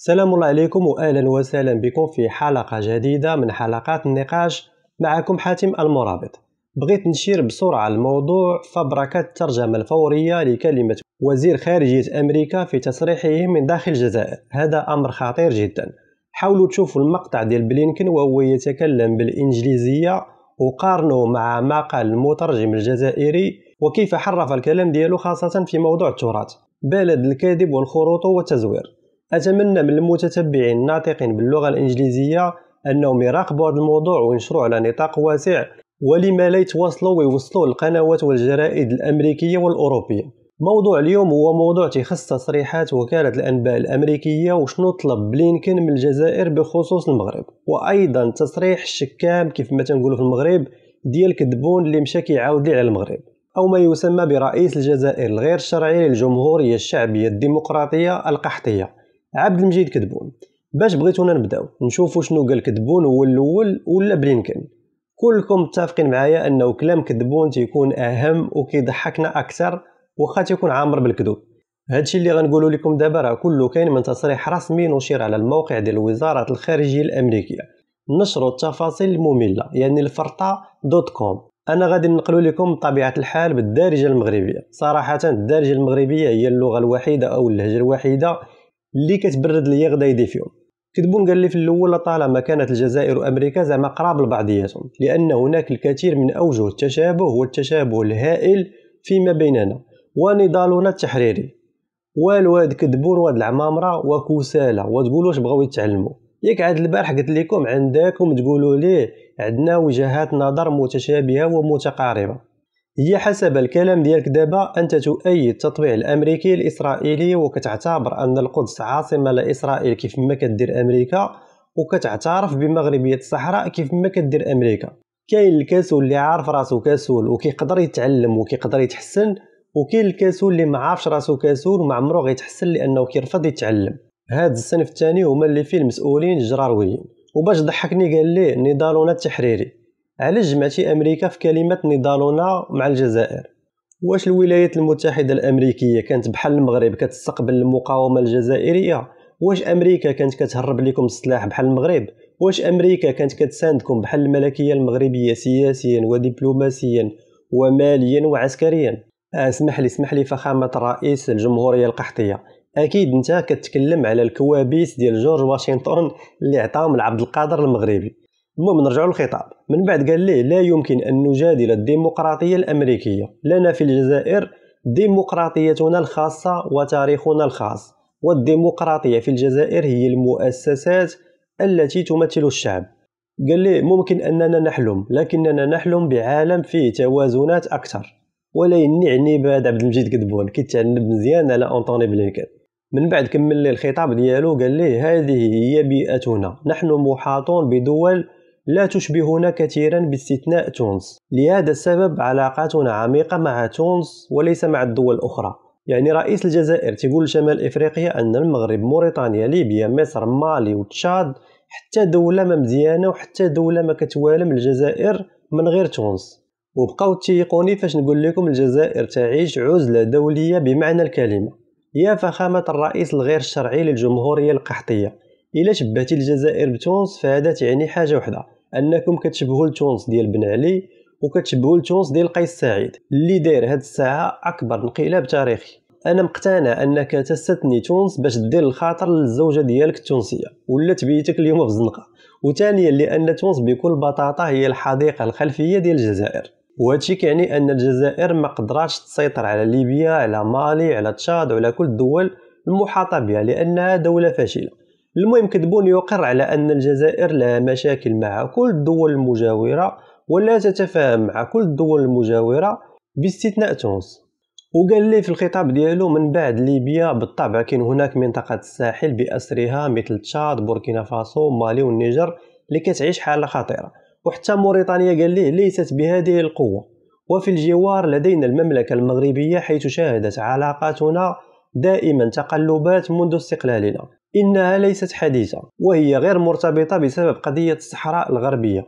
سلام الله عليكم واهلا وسهلا بكم في حلقه جديده من حلقات النقاش معكم حاتم المرابط بغيت نشير بسرعه الموضوع فبركه الترجمه الفوريه لكلمه وزير خارجيه امريكا في تصريحه من داخل الجزائر هذا امر خطير جدا حاولوا تشوفوا المقطع ديال بلينكن وهو يتكلم بالانجليزيه وقارنوا مع ما قال المترجم الجزائري وكيف حرف الكلام ديالو خاصه في موضوع التراث بلد الكذب والخروط والتزوير أتمنى من المتتبعين الناطقين باللغة الإنجليزية أنهم يراقبوا هذا الموضوع وينشروه على نطاق واسع ولما لا يتواصلوا ويوصلوا للقنوات والجرائد الأمريكية والأوروبية موضوع اليوم هو موضوع تيخص تصريحات وكالة الأنباء الأمريكية وشنو طلب بلينكن من الجزائر بخصوص المغرب وأيضا تصريح الشكام كيف ما تنقولوا في المغرب ديال كدبون اللي مشى كيعاود لي على المغرب أو ما يسمى برئيس الجزائر الغير شرعي للجمهورية الشعبية الديمقراطية القحطية عبد المجيد كدبون باش بغيتونا نبداو نشوفوا شنو قال كدبون هو الاول ولا بلينكن كلكم متفقين معايا انه كلام كدبون تيكون اهم وكيضحكنا اكثر واخا تيكون عامر بالكذوب هادشي اللي غنقولوا لكم دابا راه كله كاين من تصريح رسمي نشر على الموقع ديال وزاره الخارجيه الامريكيه نشروا التفاصيل الممله يعني الفرطه دوت كوم انا غادي نقلوا لكم بطبيعه الحال بالدارجه المغربيه صراحه الدارجه المغربيه هي اللغه الوحيده او اللهجه الوحيده اللي كتبرد ليا غدا يدي فيهم كتبون قال لي في الاول طالما كانت الجزائر وامريكا زعما قراب لبعضياتهم لان هناك الكثير من اوجه التشابه والتشابه الهائل فيما بيننا ونضالنا التحريري والو هاد كذبون وهاد العمامره وكساله وتقولوش بغاو يتعلموا ياك عاد البارح قلت لكم عندكم تقولوا ليه عندنا وجهات نظر متشابهه ومتقاربه هي حسب الكلام ديالك دابا انت تؤيد التطبيع الامريكي الاسرائيلي وكتعتبر ان القدس عاصمه لاسرائيل كيف ما كدير امريكا وكتعترف بمغربيه الصحراء كيف ما كدير امريكا كاين الكسول اللي عارف راسو كسول وكيقدر يتعلم وكيقدر يتحسن وكاين الكسول اللي ما عارفش راسو كسول وما عمرو غيتحسن لانه كيرفض يتعلم هاد الصنف الثاني هما اللي فيه المسؤولين الجراويين وباش ضحكني قال لي نضالنا التحريري علاش جمعتي امريكا في كلمه نضالنا مع الجزائر واش الولايات المتحده الامريكيه كانت بحال المغرب كتستقبل المقاومه الجزائريه واش امريكا كانت كتهرب لكم السلاح بحال المغرب واش امريكا كانت كتساندكم بحال الملكيه المغربيه سياسيا ودبلوماسيا وماليا وعسكريا آه، اسمح لي اسمح لي فخامه رئيس الجمهوريه القحطيه اكيد انت كتكلم على الكوابيس ديال جورج واشنطن اللي عطاهم لعبد القادر المغربي المهم نرجعوا للخطاب من بعد قال ليه لا يمكن أن نجادل الديمقراطية الأمريكية لنا في الجزائر ديمقراطيتنا الخاصة وتاريخنا الخاص والديمقراطية في الجزائر هي المؤسسات التي تمثل الشعب قال لي ممكن أننا نحلم لكننا نحلم بعالم فيه توازنات أكثر ولا ينعني بعد عبد المجيد كدبون كيتعنب مزيان على أنطوني بلينكن من بعد كمل لي الخطاب ديالو قال لي هذه هي بيئتنا نحن محاطون بدول لا تشبهنا كثيرا باستثناء تونس لهذا السبب علاقاتنا عميقة مع تونس وليس مع الدول الأخرى يعني رئيس الجزائر تقول لشمال إفريقيا أن المغرب موريتانيا ليبيا مصر مالي وتشاد حتى دولة ما مزيانة وحتى دولة ما كتوالم الجزائر من غير تونس وبقاو تيقوني فاش نقول لكم الجزائر تعيش عزلة دولية بمعنى الكلمة يا فخامة الرئيس الغير الشرعي للجمهورية القحطية إلا شبهتي الجزائر بتونس فهذا تعني حاجة وحدة انكم كتشبهوا التونس ديال بن علي وكتشبهوا التونس ديال قيس سعيد اللي داير هاد الساعه اكبر انقلاب تاريخي انا مقتنع انك تستثني تونس باش دير الخاطر للزوجه ديالك التونسيه ولا تبيتك اليوم في الزنقه وثانيا لان تونس بكل بطاطا هي الحديقه الخلفيه ديال الجزائر وهادشي كيعني ان الجزائر ما قدراتش تسيطر على ليبيا على مالي على تشاد وعلى كل الدول المحاطه بها لانها دوله فاشله المهم كدبوني يقر على أن الجزائر لها مشاكل مع كل الدول المجاورة ولا تتفاهم مع كل الدول المجاورة باستثناء تونس وقال لي في الخطاب ديالو من بعد ليبيا بالطبع كاين هناك منطقة الساحل بأسرها مثل تشاد بوركينا فاسو مالي والنيجر اللي كتعيش حالة خطيرة وحتى موريتانيا قال لي ليست بهذه القوة وفي الجوار لدينا المملكة المغربية حيث شاهدت علاقاتنا دائما تقلبات منذ استقلالنا إنها ليست حديثة وهي غير مرتبطة بسبب قضية الصحراء الغربية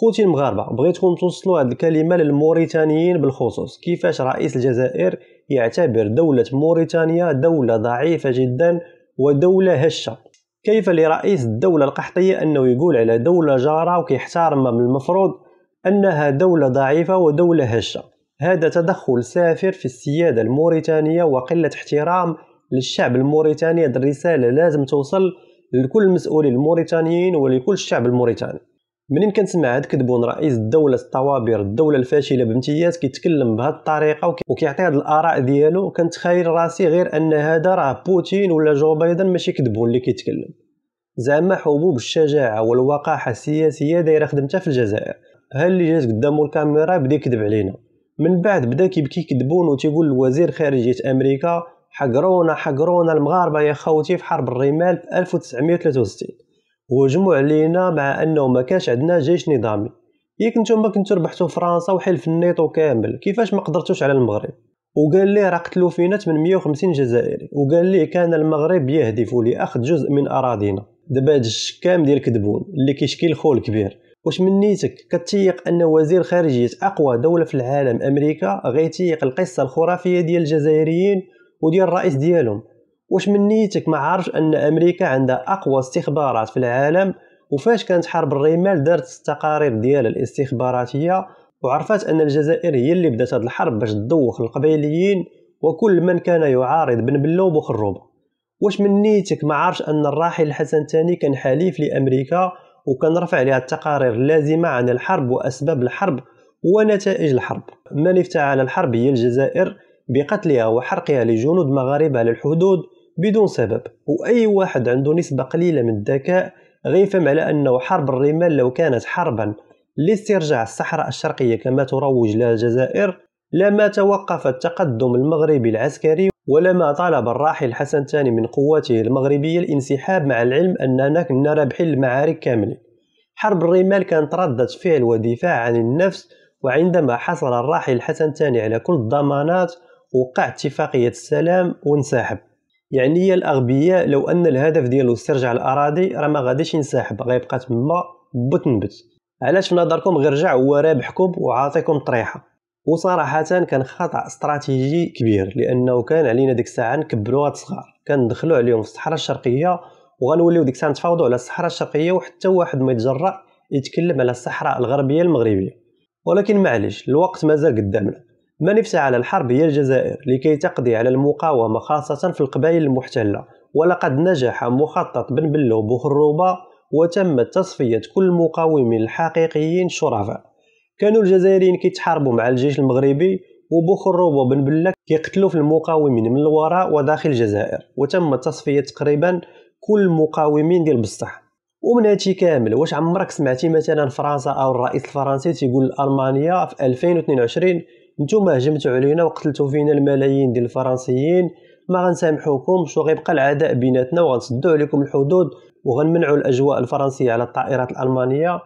خوتي المغاربة بغيتكم توصلوا هذه الكلمة للموريتانيين بالخصوص كيفاش رئيس الجزائر يعتبر دولة موريتانيا دولة ضعيفة جدا ودولة هشة كيف لرئيس الدولة القحطية أنه يقول على دولة جارة وكيحترم من المفروض أنها دولة ضعيفة ودولة هشة هذا تدخل سافر في السيادة الموريتانية وقلة احترام للشعب الموريتاني هذه الرساله لازم توصل لكل المسؤولين الموريتانيين ولكل الشعب الموريتاني منين كنسمع هاد كدبون رئيس الدولة الطوابير الدولة الفاشلة بامتياز كيتكلم بهاد الطريقة وكيعطي هاد الآراء ديالو كنتخيل راسي غير أن هذا راه بوتين ولا جو بايدن ماشي كدبون اللي كيتكلم زعما حبوب الشجاعة والوقاحة السياسية دايرة خدمتها في الجزائر ها اللي جات قدامو الكاميرا بدا يكذب علينا من بعد بدا كيبكي كدبون وتيقول لوزير خارجية أمريكا حقرونا حقرونا المغاربه يا خوتي في حرب الرمال في 1963 وهجموا علينا مع انه ما كانش عندنا جيش نظامي ياك نتوما كنتو ربحتو فرنسا وحلف النيتو كامل كيفاش ما قدرتوش على المغرب وقال لي راه قتلوا فينا 850 جزائري وقال لي كان المغرب يهدف لاخذ جزء من اراضينا دابا هاد الشكام ديال كدبون اللي كيشكي الخول الكبير واش من نيتك كتيق ان وزير خارجيه اقوى دوله في العالم امريكا غيتيق القصه الخرافيه ديال الجزائريين وديال الرئيس ديالهم واش من نيتك ما عارفش ان امريكا عندها اقوى استخبارات في العالم وفاش كانت حرب الرمال دارت التقارير ديالها الاستخباراتيه وعرفات ان الجزائر هي اللي بدات هذه الحرب باش تدوخ القبيليين وكل من كان يعارض بن بلوب وخروبه واش من نيتك ما عارفش ان الراحل الحسن الثاني كان حليف لامريكا وكان رفع عليها التقارير اللازمه عن الحرب واسباب الحرب ونتائج الحرب من افتعل الحرب هي الجزائر بقتلها وحرقها لجنود مغاربة على الحدود بدون سبب وأي واحد عنده نسبة قليلة من الذكاء غيفهم على أنه حرب الرمال لو كانت حربا لاسترجاع الصحراء الشرقية كما تروج لها الجزائر لما توقف التقدم المغربي العسكري ولما طلب الراحل حسن ثاني من قواته المغربية الانسحاب مع العلم أننا كنا رابحين المعارك كاملين حرب الرمال كانت ردة فعل ودفاع عن النفس وعندما حصل الراحل حسن ثاني على كل الضمانات وقع اتفاقية السلام وانسحب يعني الأغبياء لو أن الهدف ديالو استرجاع الأراضي راه ما غاديش ينسحب غيبقى تما بتنبت علاش في نظركم غير رجع هو رابحكم وعاطيكم طريحة وصراحة كان خطأ استراتيجي كبير لأنه كان علينا ديك الساعة نكبروا هاد الصغار كندخلو عليهم في الصحراء الشرقية وغنوليو ديك الساعة نتفاوضوا على الصحراء الشرقية وحتى واحد ما يتجرأ يتكلم على الصحراء الغربية المغربية ولكن معليش الوقت مازال قدامنا منفسة على الحرب هي الجزائر لكي تقضي على المقاومة خاصة في القبائل المحتلة ولقد نجح مخطط بن بلو بخروبة وتم تصفية كل المقاومين الحقيقيين شرفاء كانوا الجزائريين كيتحاربوا مع الجيش المغربي وبخروبا وبن بلة كيقتلوا في المقاومين من الوراء وداخل الجزائر وتم تصفية تقريبا كل المقاومين ديال بسطح ومن هادشي كامل واش عمرك سمعتي مثلا فرنسا او الرئيس الفرنسي تيقول لالمانيا في 2022 نتوما هجمتو علينا وقتلتو فينا الملايين ديال الفرنسيين ما شو وغيبقى العداء بيناتنا وغنسدو عليكم الحدود وغنمنعو الاجواء الفرنسيه على الطائرات الالمانيه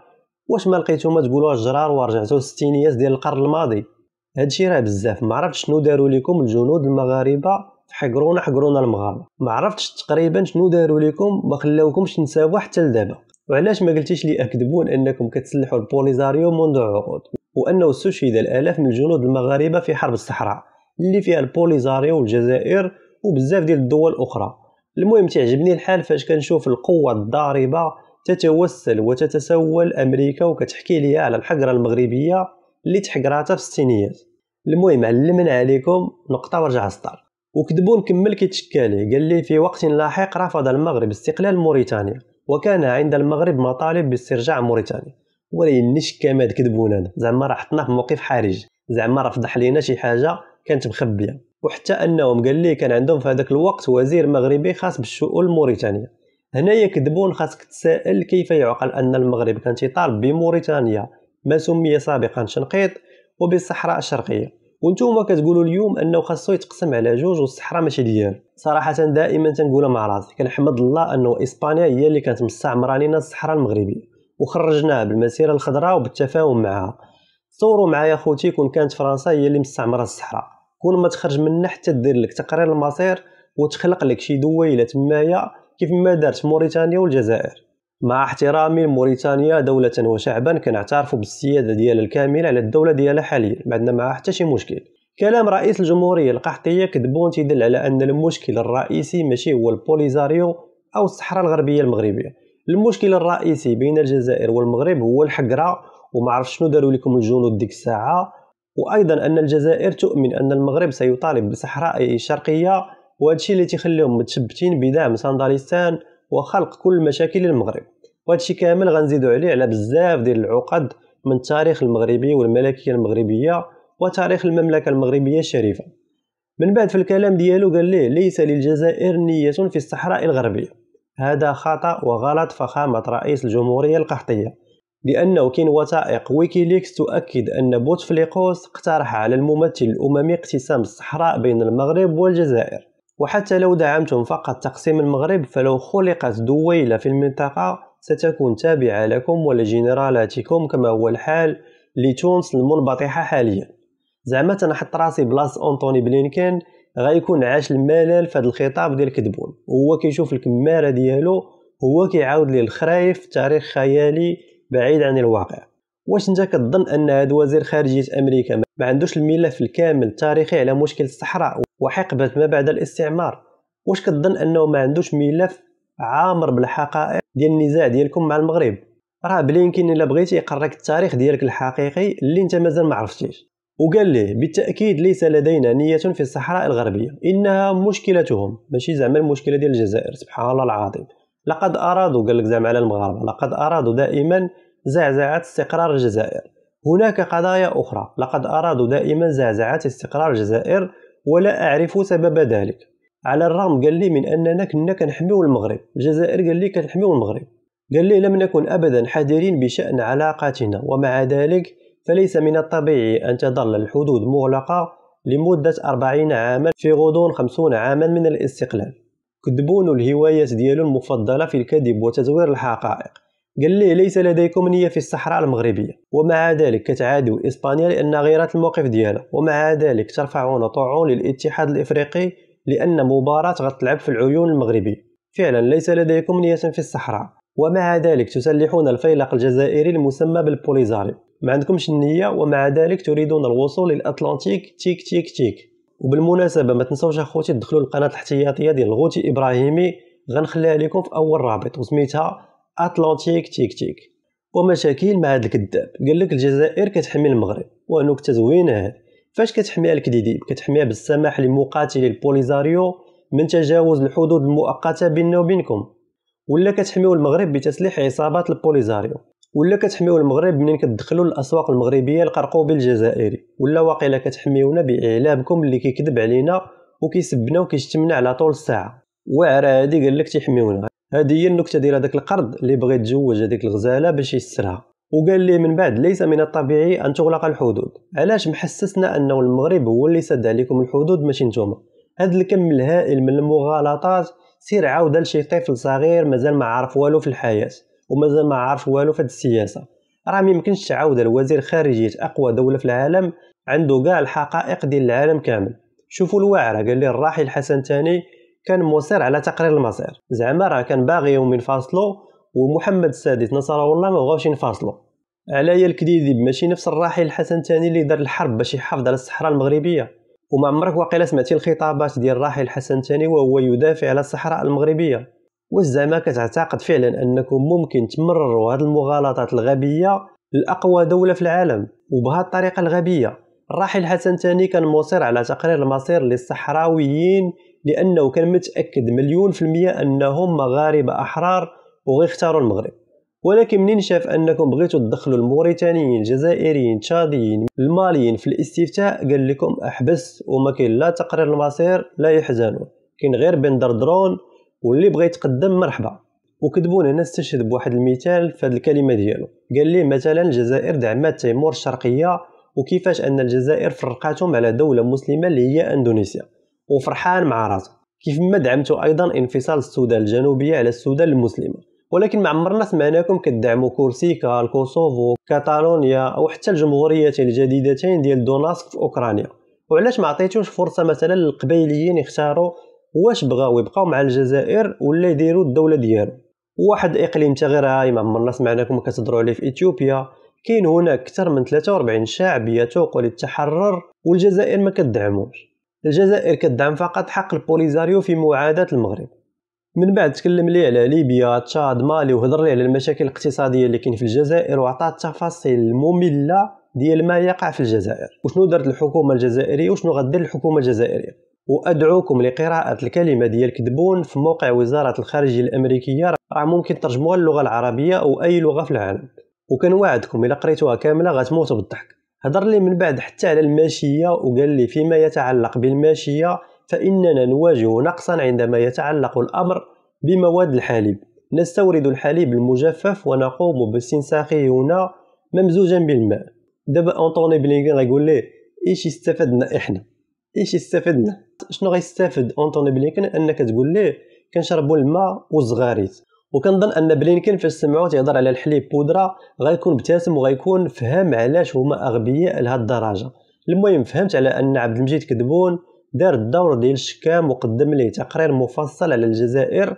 واش ما لقيتوما تقولوها الجرار ورجعتو للستينيات ديال القرن الماضي هادشي راه بزاف ما عرفتش شنو داروا لكم الجنود المغاربه حقرونا حقرونا المغاربه ما عرفتش تقريبا شنو داروا لكم ما خلاوكمش تنساو حتى لدابا وعلاش ما قلتيش لي اكذبون انكم كتسلحوا البوليزاريو منذ عقود وأنه استشهد الآلاف من الجنود المغاربة في حرب الصحراء اللي فيها البوليزاريو والجزائر وبزاف ديال الدول الأخرى المهم تعجبني الحال فاش كنشوف القوة الضاربة تتوسل وتتسول أمريكا وكتحكي ليا على الحقرة المغربية اللي تحقراتها في الستينيات المهم علمنا عليكم نقطة ورجع السطر وكذبون كمل كيتشكالي قال لي في وقت لاحق رفض المغرب استقلال موريتانيا وكان عند المغرب مطالب باسترجاع موريتانيا ولا يلنيش كماد كذبونا زعما راه حطنا في موقف حرج زعما راه فضح لينا شي حاجه كانت مخبيه وحتى انهم قال لي كان عندهم في هذاك الوقت وزير مغربي خاص بالشؤون الموريتانيه هنايا كذبون خاصك تسائل كيف يعقل ان المغرب كان تيطالب بموريتانيا ما سمي سابقا شنقيط وبالصحراء الشرقيه وانتوما كتقولوا اليوم انه خاصو يتقسم على جوج والصحراء ماشي ديالو صراحه دائما تنقولها مع راسي كنحمد الله انه اسبانيا هي اللي كانت مستعمره لينا الصحراء المغربيه وخرجناه بالمسيره الخضراء وبالتفاهم معها تصوروا معايا خوتي كون كانت فرنسا هي اللي مستعمره الصحراء كون ما تخرج منها حتى دير لك تقرير المصير وتخلق لك شي دويله تمايا كيف ما دارت موريتانيا والجزائر مع احترامي لموريتانيا دولة وشعبا كنعترفوا بالسيادة ديالها الكاملة على الدولة ديالها حاليا ما عندنا معها حتى شي مشكل كلام رئيس الجمهورية القحطية كذبون تيدل على أن المشكل الرئيسي ماشي هو البوليزاريو أو الصحراء الغربية المغربية المشكل الرئيسي بين الجزائر والمغرب هو الحقره وما عرف شنو داروا لكم الجنود ديك الساعه وايضا ان الجزائر تؤمن ان المغرب سيطالب بصحراء شرقيه وهذا الشيء اللي تيخليهم متشبتين بدعم سندالستان وخلق كل مشاكل المغرب وهذا الشيء كامل غنزيدو عليه على بزاف ديال العقد من التاريخ المغربي والملكيه المغربيه وتاريخ المملكه المغربيه الشريفه من بعد في الكلام ديالو قال ليه ليس للجزائر نية في الصحراء الغربية هذا خطأ وغلط فخامة رئيس الجمهورية القحطية لأنه كاين وثائق ويكيليكس تؤكد أن بوتفليقوس اقترح على الممثل الأممي اقتسام الصحراء بين المغرب والجزائر وحتى لو دعمتم فقط تقسيم المغرب فلو خلقت دويلة في المنطقة ستكون تابعة لكم ولجنرالاتكم كما هو الحال لتونس المنبطحة حاليا زعما تنحط راسي بلاص أنطوني بلينكين غيكون عاش الملل في هذا الخطاب ديال كدبون وهو كيشوف الكماره ديالو هو كيعاود ليه الخرايف في تاريخ خيالي بعيد عن الواقع واش انت كتظن ان هاد وزير خارجيه امريكا ما عندوش الملف الكامل التاريخي على مشكل الصحراء وحقبه ما بعد الاستعمار واش كتظن انه ما عندوش ملف عامر بالحقائق ديال النزاع ديالكم مع المغرب راه بلينكين الا بغيتي يقراك التاريخ ديالك الحقيقي اللي انت مازال ما عرفتيش وقال له بالتاكيد ليس لدينا نيه في الصحراء الغربيه انها مشكلتهم ماشي زعما المشكله ديال الجزائر سبحان الله العظيم لقد ارادوا قال لك زعما على المغاربه لقد ارادوا دائما زعزعه استقرار الجزائر هناك قضايا اخرى لقد ارادوا دائما زعزعه استقرار الجزائر ولا اعرف سبب ذلك على الرغم قال لي من اننا كنا كنحميو المغرب الجزائر قال لي كنحميو المغرب قال لي لم نكن ابدا حذرين بشان علاقاتنا ومع ذلك فليس من الطبيعي أن تظل الحدود مغلقة لمدة 40 عاما في غضون 50 عاما من الاستقلال كذبون الهوايات ديالو المفضلة في الكذب وتزوير الحقائق قال لي ليس لديكم نية في الصحراء المغربية ومع ذلك كتعادوا إسبانيا لأن غيرت الموقف ديالها ومع ذلك ترفعون طعون للاتحاد الإفريقي لأن مباراة غتلعب في العيون المغربية فعلا ليس لديكم نية في الصحراء ومع ذلك تسلحون الفيلق الجزائري المسمى بالبوليزاري ما عندكمش النية ومع ذلك تريدون الوصول للأتلانتيك تيك تيك تيك وبالمناسبة ما تنسوش اخوتي تدخلوا القناة الاحتياطية ديال الغوتي إبراهيمي غنخليها لكم في أول رابط وسميتها أتلانتيك تيك تيك ومشاكل مع هذا الكذاب قال لك الجزائر كتحمي المغرب ونكتة زوينة فاش كتحميها الكديديب كتحميها بالسماح لمقاتلي البوليزاريو من تجاوز الحدود المؤقتة بيننا وبينكم ولا كتحميو المغرب بتسليح عصابات البوليزاريو ولا كتحميو المغرب منين كتدخلوا للاسواق المغربيه القرقوبي الجزائري ولا واقيلا كتحميونا باعلامكم اللي كيكذب علينا وكيسبنا وكيشتمنا على طول الساعه واعر هادي قال لك تيحميونا هادي هي النكته ديال هذاك القرض اللي بغى يتزوج هذيك الغزاله باش يسرها وقال لي من بعد ليس من الطبيعي ان تغلق الحدود علاش محسسنا انه المغرب هو اللي سد عليكم الحدود ماشي نتوما هذا الكم الهائل من المغالطات سير عاودة لشي طفل صغير مازال ما عارف والو في الحياه ومازال ما عارف والو في السياسه راه ميمكنش تعاود الوزير خارجيه اقوى دوله في العالم عنده كاع الحقائق ديال العالم كامل شوفوا الوعره قال لي الراحل حسن ثاني كان مصر على تقرير المصير زعما راه كان باغي يوم ينفصلوا ومحمد السادس نصره الله ما بغاوش ينفصلوا يا الكديدي ماشي نفس الراحل الحسن ثاني اللي دار الحرب باش يحافظ على الصحراء المغربيه وما عمرك واقيلا سمعتي الخطابات ديال الراحل الحسن ثاني وهو يدافع على الصحراء المغربيه واش زعما كتعتقد فعلا انكم ممكن تمرروا هذه المغالطات الغبيه لاقوى دوله في العالم وبهذه الطريقه الغبيه الراحل حسن ثاني كان مصر على تقرير المصير للصحراويين لانه كان متاكد مليون في المية انهم مغاربه احرار وغيختاروا المغرب ولكن منين شاف انكم بغيتوا تدخلوا الموريتانيين الجزائريين التشاديين الماليين في الاستفتاء قال لكم احبس وما كاين لا تقرير المصير لا يحزنون كاين غير بندر درون واللي بغى يتقدم مرحبا وكتبونا هنا استشهد بواحد المثال في هذه الكلمه ديالو قال لي مثلا الجزائر دعمت تيمور الشرقيه وكيفاش ان الجزائر فرقاتهم على دوله مسلمه اللي هي اندونيسيا وفرحان مع راسو كيف ما دعمتوا ايضا انفصال السودان الجنوبيه على السودان المسلمه ولكن ما عمرنا سمعناكم كدعموا كورسيكا الكوسوفو كاتالونيا او حتى الجمهوريتين الجديدتين ديال دوناسك في اوكرانيا وعلاش ما عطيتوش فرصه مثلا للقبيليين يختاروا واش بغاو يبقاو مع الجزائر ولا يديروا الدوله ديالو واحد اقليم تغير ما عمرنا سمعناكم كتهضروا عليه في اثيوبيا كاين هناك اكثر من 43 شعب توق للتحرر والجزائر ما كتدعموش الجزائر كتدعم فقط حق البوليزاريو في معاداه المغرب من بعد تكلم لي على ليبيا تشاد مالي وهضر لي على المشاكل الاقتصاديه اللي كاين في الجزائر وعطى التفاصيل الممله ديال ما يقع في الجزائر وشنو دارت الحكومه الجزائريه وشنو غدير الحكومه الجزائريه وادعوكم لقراءه الكلمه ديال كدبون في موقع وزاره الخارجيه الامريكيه راه ممكن ترجموها للغه العربيه او اي لغه في العالم وكنوعدكم الا قريتوها كامله غتموتوا بالضحك هضر لي من بعد حتى على الماشيه وقال لي فيما يتعلق بالماشيه فاننا نواجه نقصا عندما يتعلق الامر بمواد الحليب نستورد الحليب المجفف ونقوم باستنساخه هنا ممزوجا بالماء دابا اونطوني بلينغ يقول لي ايش استفدنا احنا ايش استفدنا شنو غيستافد انطوني بلينكن انك تقول ليه كنشربوا الماء وزغاريت وكنظن ان بلينكن فاش سمعوه تيهضر على الحليب بودره غيكون ابتسم وغيكون فهم علاش هما اغبياء لهاد الدرجه المهم فهمت على ان عبد المجيد كدبون دار الدور ديال الشكام وقدم ليه تقرير مفصل على الجزائر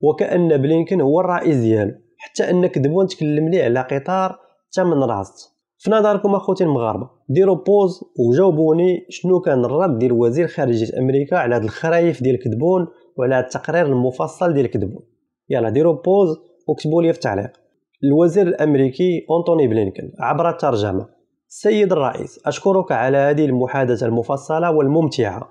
وكان بلينكن هو الرئيس ديالو حتى ان كدبون تكلم ليه على قطار تمن راست في نظركم اخوتي المغاربه ديروا بوز وجاوبوني شنو كان الرد ديال وزير خارجية أمريكا على هاد الخرايف ديال كدبون وعلى هاد التقرير المفصل ديال كدبون يلا ديروا بوز وكتبوا لي في التعليق الوزير الأمريكي أنطوني بلينكن عبر الترجمة سيد الرئيس أشكرك على هذه المحادثة المفصلة والممتعة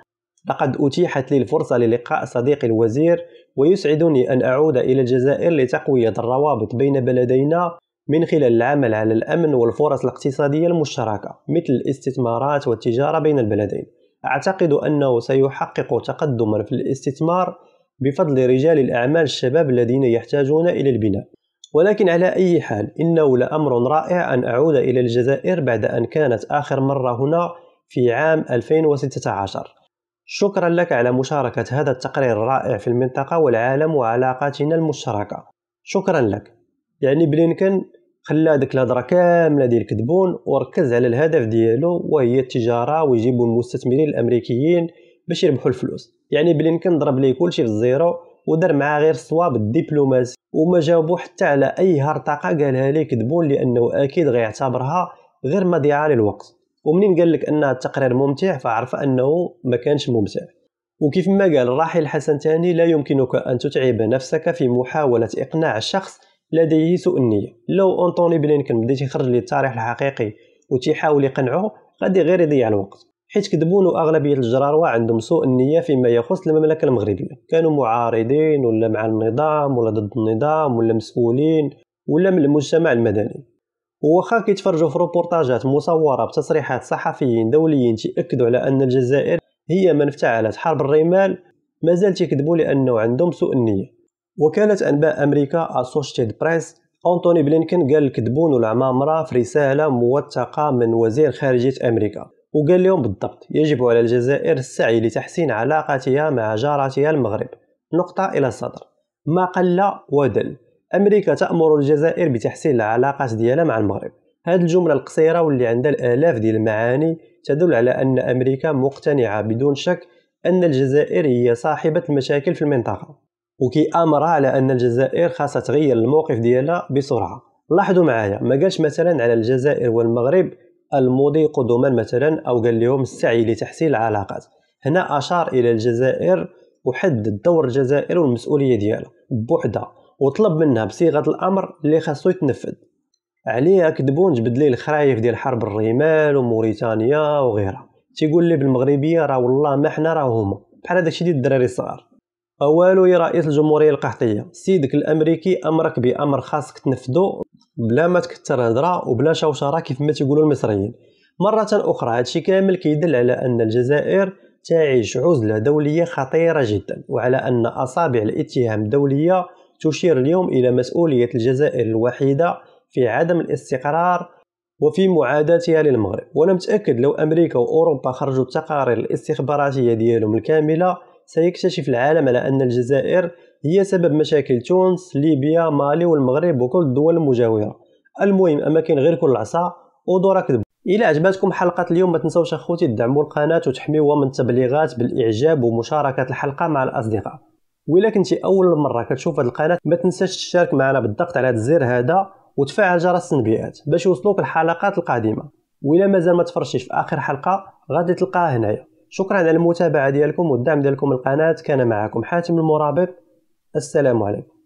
لقد أتيحت لي الفرصة للقاء صديقي الوزير ويسعدني أن أعود إلى الجزائر لتقوية الروابط بين بلدينا من خلال العمل على الأمن والفرص الاقتصادية المشتركة مثل الاستثمارات والتجارة بين البلدين أعتقد أنه سيحقق تقدما في الاستثمار بفضل رجال الأعمال الشباب الذين يحتاجون إلى البناء ولكن على أي حال إنه لأمر رائع أن أعود إلى الجزائر بعد أن كانت آخر مرة هنا في عام 2016 شكرا لك على مشاركة هذا التقرير الرائع في المنطقة والعالم وعلاقاتنا المشتركة شكرا لك يعني بلينكن خلى داك الهضره كامله ديال كذبون وركز على الهدف ديالو وهي التجاره ويجيبوا المستثمرين الامريكيين باش يربحوا الفلوس يعني بلينكن ضرب ليه كلشي في الزيرو ودار معاه غير صواب الدبلوماسي وما جاوبو حتى على اي هرطقه قالها ليه كذبون لانه اكيد غيعتبرها غير مضيعه للوقت ومنين قال لك ان التقرير ممتع فعرف انه ما كانش ممتع وكيف ما قال الراحل حسن تاني لا يمكنك ان تتعب نفسك في محاوله اقناع شخص لديه سوء النية لو أنطوني بلينكن بدا تيخرج لي التاريخ الحقيقي وتيحاول يقنعه غادي غير يضيع الوقت حيت كذبون أغلبية الجراروا عندهم سوء النيه فيما يخص المملكه المغربيه كانوا معارضين ولا مع النظام ولا ضد النظام ولا مسؤولين ولا من المجتمع المدني وخا كيتفرجوا في روبورتاجات مصوره بتصريحات صحفيين دوليين تاكدوا على ان الجزائر هي من افتعلت حرب الرمال مازال تيكذبوا لانه عندهم سوء النيه وكالة أنباء أمريكا أسوشيتد بريس أنتوني بلينكن قال الكذبون والعمامرة في رسالة موثقة من وزير خارجية أمريكا وقال لهم بالضبط يجب على الجزائر السعي لتحسين علاقتها مع جارتها المغرب نقطة إلى السطر ما قل ودل أمريكا تأمر الجزائر بتحسين العلاقات ديالها مع المغرب هذه الجملة القصيرة واللي عندها الآلاف ديال المعاني تدل على أن أمريكا مقتنعة بدون شك أن الجزائر هي صاحبة المشاكل في المنطقة وكيامرها على ان الجزائر خاصها تغير الموقف ديالها بسرعه لاحظوا معايا ما قالش مثلا على الجزائر والمغرب المضي قدما مثلا او قال لهم السعي لتحسين العلاقات هنا اشار الى الجزائر وحدد دور الجزائر والمسؤوليه ديالها بوحدها وطلب منها بصيغه الامر اللي خاصو يتنفذ عليها كذبون جبد ليه الخرايف ديال حرب الرمال وموريتانيا وغيرها تيقول لي بالمغربيه راه والله ما حنا راه هما بحال هذا الشيء ديال الدراري الصغار اوالو يا رئيس الجمهوريه القحطيه سيدك الامريكي امرك بامر خاصك تنفذو بلا ما تكثر هضره وبلا شوشره كيف ما تيقولوا المصريين مره اخرى هادشي كامل كيدل على ان الجزائر تعيش عزله دوليه خطيره جدا وعلى ان اصابع الاتهام الدوليه تشير اليوم الى مسؤوليه الجزائر الوحيده في عدم الاستقرار وفي معاداتها للمغرب وانا متاكد لو امريكا واوروبا خرجوا التقارير الاستخباراتيه ديالهم الكامله سيكتشف العالم على أن الجزائر هي سبب مشاكل تونس، ليبيا، مالي والمغرب وكل الدول المجاورة المهم أماكن غير كل العصا ودورة كذب إلى عجباتكم حلقة اليوم ما تنسوش أخوتي تدعموا القناة وتحميوها من التبليغات بالإعجاب ومشاركة الحلقة مع الأصدقاء وإلا كنتي أول مرة كتشوف هذه القناة ما تنساش تشارك معنا بالضغط على هذا الزر هذا وتفعل جرس التنبيهات باش يوصلوك الحلقات القادمة وإلا مازال ما تفرشيش في آخر حلقة غادي تلقاها هنايا شكرا على المتابعة ديالكم والدعم ديالكم القناة كان معكم حاتم المرابط السلام عليكم